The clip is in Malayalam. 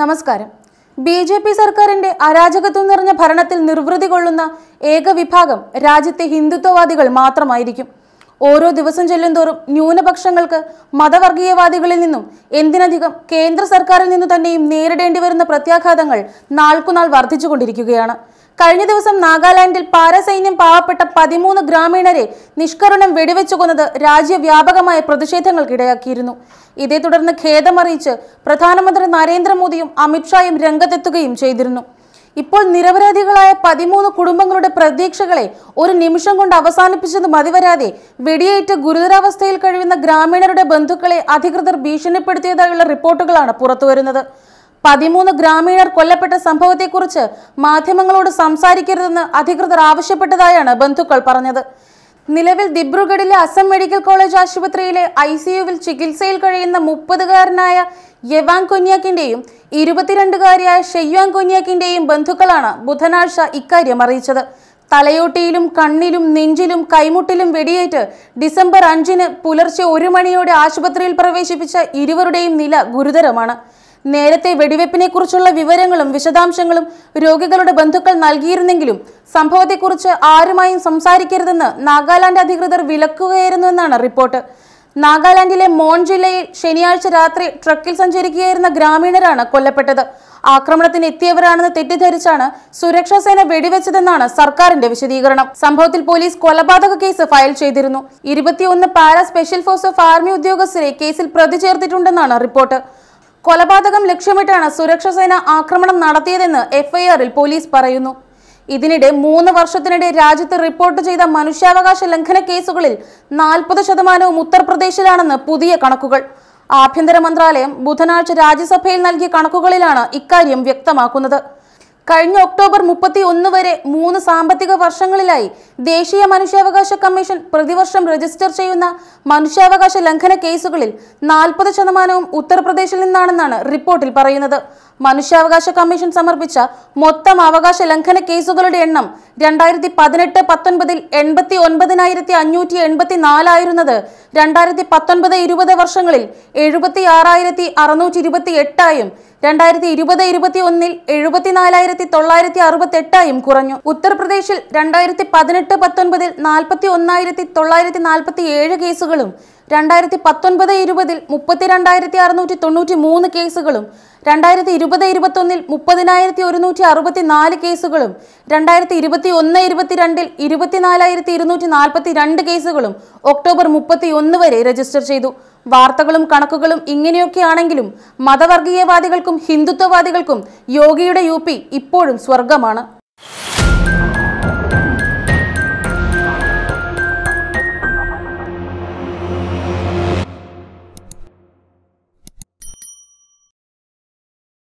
നമസ്കാരം ബി ജെ പി സർക്കാരിന്റെ അരാജകത്വം നിറഞ്ഞ ഭരണത്തിൽ നിർവൃതി കൊള്ളുന്ന ഏക വിഭാഗം രാജ്യത്തെ ഹിന്ദുത്വവാദികൾ മാത്രമായിരിക്കും ഓരോ ദിവസം ചെല്ലുംതോറും ന്യൂനപക്ഷങ്ങൾക്ക് മതവർഗീയവാദികളിൽ നിന്നും എന്തിനധികം കേന്ദ്ര സർക്കാരിൽ നിന്നു തന്നെയും നേരിടേണ്ടി വരുന്ന പ്രത്യാഘാതങ്ങൾ നാൾക്കുനാൾ വർദ്ധിച്ചുകൊണ്ടിരിക്കുകയാണ് കഴിഞ്ഞ ദിവസം നാഗാലാൻഡിൽ പാരസൈന്യം പാവപ്പെട്ട പതിമൂന്ന് ഗ്രാമീണരെ നിഷ്കരുണം വെടിവെച്ചു കൊന്നത് രാജ്യവ്യാപകമായ പ്രതിഷേധങ്ങൾക്കിടയാക്കിയിരുന്നു ഇതേ തുടർന്ന് ഖേദമറിയിച്ച് പ്രധാനമന്ത്രി നരേന്ദ്രമോദിയും അമിത്ഷായും രംഗത്തെത്തുകയും ചെയ്തിരുന്നു ഇപ്പോൾ നിരപരാധികളായ പതിമൂന്ന് കുടുംബങ്ങളുടെ പ്രതീക്ഷകളെ ഒരു നിമിഷം കൊണ്ട് അവസാനിപ്പിച്ചത് മതിവരാതെ വെടിയേറ്റ് ഗുരുതരാവസ്ഥയിൽ കഴിയുന്ന ഗ്രാമീണരുടെ ബന്ധുക്കളെ അധികൃതർ ഭീഷണിപ്പെടുത്തിയതായുള്ള റിപ്പോർട്ടുകളാണ് പുറത്തുവരുന്നത് പതിമൂന്ന് ഗ്രാമീണർ കൊല്ലപ്പെട്ട സംഭവത്തെക്കുറിച്ച് മാധ്യമങ്ങളോട് സംസാരിക്കരുതെന്ന് അധികൃതർ ആവശ്യപ്പെട്ടതായാണ് ബന്ധുക്കൾ പറഞ്ഞത് നിലവിൽ ദിബ്രുഗഡിലെ അസം മെഡിക്കൽ കോളേജ് ആശുപത്രിയിലെ ഐ സിയുവിൽ ചികിത്സയിൽ കഴിയുന്ന മുപ്പതുകാരനായ യവാങ് കൊന്യാക്കിന്റെയും ഇരുപത്തിരണ്ടുകാരിയായ ഷെയ്യാങ് കൊന്യാക്കിന്റെയും ബന്ധുക്കളാണ് ബുധനാഴ്ച ഇക്കാര്യം അറിയിച്ചത് തലയോട്ടിയിലും കണ്ണിലും നെഞ്ചിലും കൈമുട്ടിലും വെടിയേറ്റ് ഡിസംബർ അഞ്ചിന് പുലർച്ചെ ഒരു മണിയോടെ ആശുപത്രിയിൽ പ്രവേശിപ്പിച്ച ഇരുവരുടെയും നില ഗുരുതരമാണ് നേരത്തെ വെടിവെപ്പിനെക്കുറിച്ചുള്ള വിവരങ്ങളും വിശദാംശങ്ങളും രോഗികളുടെ ബന്ധുക്കൾ നൽകിയിരുന്നെങ്കിലും സംഭവത്തെക്കുറിച്ച് ആരുമായും സംസാരിക്കരുതെന്ന് നാഗാലാൻഡ് അധികൃതർ വിലക്കുകയായിരുന്നു എന്നാണ് റിപ്പോർട്ട് നാഗാലാൻഡിലെ മോൺ ജില്ലയിൽ ശനിയാഴ്ച രാത്രി ട്രക്കിൽ സഞ്ചരിക്കുകയായിരുന്ന ഗ്രാമീണരാണ് കൊല്ലപ്പെട്ടത് ആക്രമണത്തിന് എത്തിയവരാണെന്ന് തെറ്റിദ്ധരിച്ചാണ് സുരക്ഷാസേന വെടിവെച്ചതെന്നാണ് സർക്കാരിന്റെ വിശദീകരണം സംഭവത്തിൽ പോലീസ് കൊലപാതക കേസ് ഫയൽ ചെയ്തിരുന്നു ഇരുപത്തിയൊന്ന് para special force of army ഉദ്യോഗസ്ഥരെ കേസിൽ പ്രതി ചേർത്തിട്ടുണ്ടെന്നാണ് റിപ്പോർട്ട് കൊലപാതകം ലക്ഷ്യമിട്ടാണ് സുരക്ഷാസേന ആക്രമണം നടത്തിയതെന്ന് എഫ്ഐആറിൽ പോലീസ് പറയുന്നു ഇതിനിടെ മൂന്ന് വർഷത്തിനിടെ രാജ്യത്ത് റിപ്പോർട്ട് ചെയ്ത മനുഷ്യാവകാശ ലംഘന കേസുകളിൽ നാൽപ്പത് ശതമാനവും ഉത്തർപ്രദേശിലാണെന്ന് പുതിയ കണക്കുകൾ ആഭ്യന്തര മന്ത്രാലയം ബുധനാഴ്ച രാജ്യസഭയിൽ നൽകിയ കണക്കുകളിലാണ് ഇക്കാര്യം വ്യക്തമാക്കുന്നത് കഴിഞ്ഞ ഒക്ടോബർ മുപ്പത്തി ഒന്ന് വരെ മൂന്ന് സാമ്പത്തിക വർഷങ്ങളിലായി ദേശീയ മനുഷ്യാവകാശ കമ്മീഷൻ പ്രതിവർഷം രജിസ്റ്റർ ചെയ്യുന്ന മനുഷ്യാവകാശ ലംഘന കേസുകളിൽ നാൽപ്പത് ശതമാനവും ഉത്തർപ്രദേശിൽ നിന്നാണെന്നാണ് റിപ്പോർട്ടിൽ പറയുന്നത് മനുഷ്യാവകാശ കമ്മീഷൻ സമർപ്പിച്ച മൊത്തം അവകാശ ലംഘന കേസുകളുടെ എണ്ണം രണ്ടായിരത്തി പതിനെട്ട് പത്തൊൻപതിൽ എൺപത്തി ഒൻപതിനായിരത്തി അഞ്ഞൂറ്റി എൺപത്തി നാലായിരുന്നത് രണ്ടായിരത്തി പത്തൊൻപത് ഇരുപത് വർഷങ്ങളിൽ എഴുപത്തി ആറായിരത്തി അറുന്നൂറ്റി ഇരുപത്തി എട്ടായും രണ്ടായിരത്തി ഇരുപത് ഇരുപത്തി ഒന്നിൽ എഴുപത്തിനാലായിരത്തി തൊള്ളായിരത്തി അറുപത്തെട്ടായും കുറഞ്ഞു ഉത്തർപ്രദേശിൽ രണ്ടായിരത്തി പതിനെട്ട് പത്തൊൻപതിൽ നാൽപ്പത്തി ഒന്നായിരത്തി തൊള്ളായിരത്തി നാൽപ്പത്തി ഏഴ് കേസുകളും രണ്ടായിരത്തി പത്തൊൻപത് ഇരുപതിൽ മുപ്പത്തിരണ്ടായിരത്തി അറുന്നൂറ്റി തൊണ്ണൂറ്റി മൂന്ന് കേസുകളും രണ്ടായിരത്തി ഇരുപത് ഇരുപത്തൊന്നിൽ മുപ്പതിനായിരത്തി ഒരുന്നൂറ്റി അറുപത്തി നാല് കേസുകളും രണ്ടായിരത്തി ഇരുപത്തി ഒന്ന് ഇരുപത്തിരണ്ടിൽ ഇരുപത്തിനാലായിരത്തി ഇരുന്നൂറ്റി നാൽപ്പത്തി രണ്ട് കേസുകളും ഒക്ടോബർ മുപ്പത്തി ഒന്ന് വരെ രജിസ്റ്റർ ചെയ്തു വാർത്തകളും കണക്കുകളും ഇങ്ങനെയൊക്കെയാണെങ്കിലും മതവർഗീയവാദികൾക്കും ഹിന്ദുത്വവാദികൾക്കും യോഗിയുടെ യു ഇപ്പോഴും സ്വർഗമാണ്